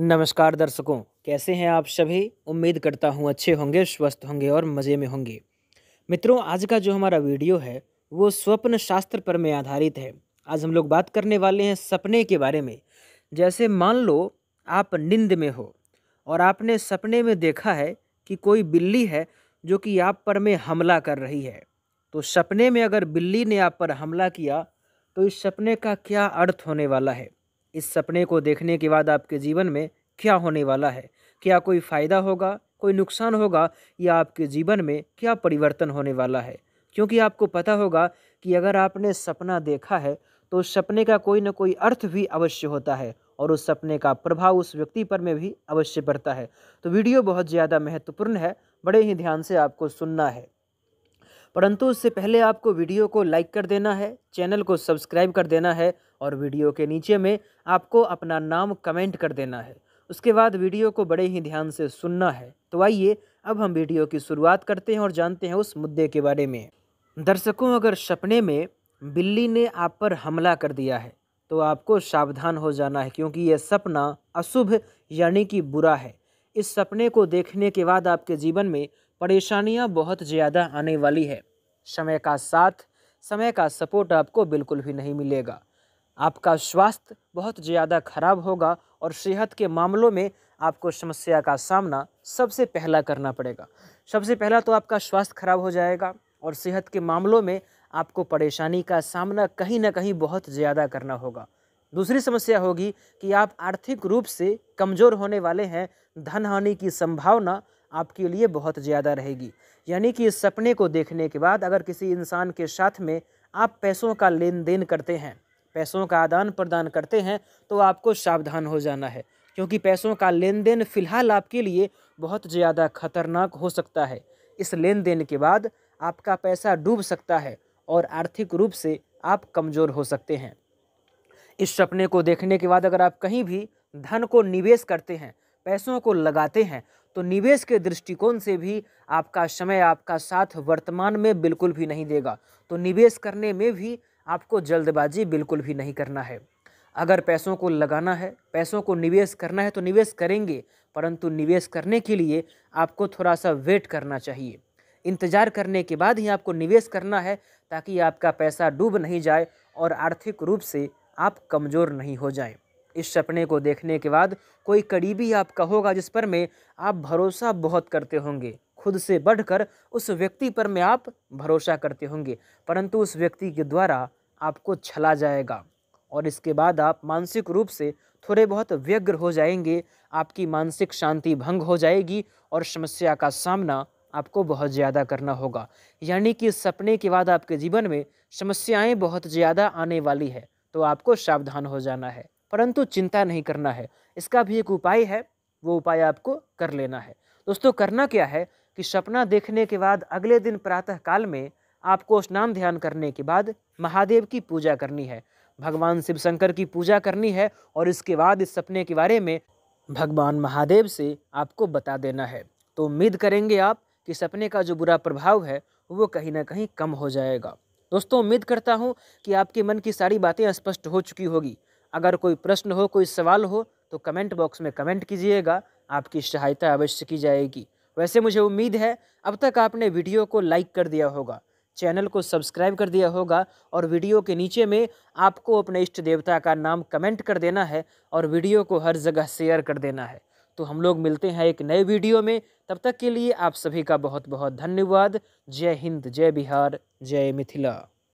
नमस्कार दर्शकों कैसे हैं आप सभी उम्मीद करता हूं अच्छे होंगे स्वस्थ होंगे और मज़े में होंगे मित्रों आज का जो हमारा वीडियो है वो स्वप्न शास्त्र पर में आधारित है आज हम लोग बात करने वाले हैं सपने के बारे में जैसे मान लो आप नींद में हो और आपने सपने में देखा है कि कोई बिल्ली है जो कि आप पर में हमला कर रही है तो सपने में अगर बिल्ली ने आप पर हमला किया तो इस सपने का क्या अर्थ होने वाला है इस सपने को देखने के बाद आपके जीवन में क्या होने वाला है क्या कोई फ़ायदा होगा कोई नुकसान होगा या आपके जीवन में क्या परिवर्तन होने वाला है क्योंकि आपको पता होगा कि अगर आपने सपना देखा है तो उस सपने का कोई ना कोई अर्थ भी अवश्य होता है और उस सपने का प्रभाव उस व्यक्ति पर में भी अवश्य पड़ता है तो वीडियो बहुत ज़्यादा महत्वपूर्ण है बड़े ही ध्यान से आपको सुनना है परंतु उससे पहले आपको वीडियो को लाइक कर देना है चैनल को सब्सक्राइब कर देना है और वीडियो के नीचे में आपको अपना नाम कमेंट कर देना है उसके बाद वीडियो को बड़े ही ध्यान से सुनना है तो आइए अब हम वीडियो की शुरुआत करते हैं और जानते हैं उस मुद्दे के बारे में दर्शकों अगर सपने में बिल्ली ने आप पर हमला कर दिया है तो आपको सावधान हो जाना है क्योंकि यह सपना अशुभ यानी कि बुरा है इस सपने को देखने के बाद आपके जीवन में परेशानियां बहुत ज़्यादा आने वाली है समय का साथ समय का सपोर्ट आपको बिल्कुल भी नहीं मिलेगा आपका स्वास्थ्य बहुत ज़्यादा खराब होगा और सेहत के मामलों में आपको समस्या का सामना सबसे पहला करना पड़ेगा सबसे पहला तो आपका स्वास्थ्य खराब हो जाएगा और सेहत के मामलों में आपको परेशानी का सामना कहीं ना कहीं बहुत ज़्यादा करना होगा दूसरी समस्या होगी कि आप आर्थिक रूप से कमज़ोर होने वाले हैं धन हानि की संभावना आपके लिए बहुत ज़्यादा रहेगी यानी कि इस सपने को देखने के बाद अगर किसी इंसान के साथ में आप पैसों का लेन देन करते हैं पैसों का आदान प्रदान करते हैं तो आपको सावधान हो जाना है क्योंकि पैसों का लेन देन फ़िलहाल आपके लिए बहुत ज़्यादा खतरनाक हो सकता है इस लेन देन के बाद आपका पैसा डूब सकता है और आर्थिक रूप से आप कमज़ोर हो सकते हैं इस सपने को देखने के बाद अगर आप कहीं भी धन को निवेश करते हैं पैसों को लगाते हैं तो निवेश के दृष्टिकोण से भी आपका समय आपका साथ वर्तमान में बिल्कुल भी नहीं देगा तो निवेश करने में भी आपको जल्दबाजी बिल्कुल भी नहीं करना है अगर पैसों को लगाना है पैसों को निवेश करना है तो निवेश करेंगे परंतु निवेश करने के लिए आपको थोड़ा सा वेट करना चाहिए इंतज़ार करने के बाद ही आपको निवेश करना है ताकि आपका पैसा डूब नहीं जाए और आर्थिक रूप से आप कमज़ोर नहीं हो जाएं इस सपने को देखने के बाद कोई करीबी आपका होगा जिस पर मैं आप भरोसा बहुत करते होंगे खुद से बढ़कर उस व्यक्ति पर में आप भरोसा करते होंगे परंतु उस व्यक्ति के द्वारा आपको छला जाएगा और इसके बाद आप मानसिक रूप से थोड़े बहुत व्यग्र हो जाएंगे आपकी मानसिक शांति भंग हो जाएगी और समस्या का सामना आपको बहुत ज़्यादा करना होगा यानी कि सपने के बाद आपके जीवन में समस्याएं बहुत ज़्यादा आने वाली है तो आपको सावधान हो जाना है परंतु चिंता नहीं करना है इसका भी एक उपाय है वो उपाय आपको कर लेना है दोस्तों करना क्या है कि सपना देखने के बाद अगले दिन प्रातःकाल में आपको स्नान ध्यान करने के बाद महादेव की पूजा करनी है भगवान शिव शंकर की पूजा करनी है और इसके बाद इस सपने के बारे में भगवान महादेव से आपको बता देना है तो उम्मीद करेंगे आप कि सपने का जो बुरा प्रभाव है वो कहीं ना कहीं कम हो जाएगा दोस्तों उम्मीद करता हूँ कि आपके मन की सारी बातें स्पष्ट हो चुकी होगी अगर कोई प्रश्न हो कोई सवाल हो तो कमेंट बॉक्स में कमेंट कीजिएगा आपकी सहायता अवश्य की जाएगी वैसे मुझे उम्मीद है अब तक आपने वीडियो को लाइक कर दिया होगा चैनल को सब्सक्राइब कर दिया होगा और वीडियो के नीचे में आपको अपने इष्ट देवता का नाम कमेंट कर देना है और वीडियो को हर जगह शेयर कर देना है तो हम लोग मिलते हैं एक नए वीडियो में तब तक के लिए आप सभी का बहुत बहुत धन्यवाद जय हिंद जय बिहार जय मिथिला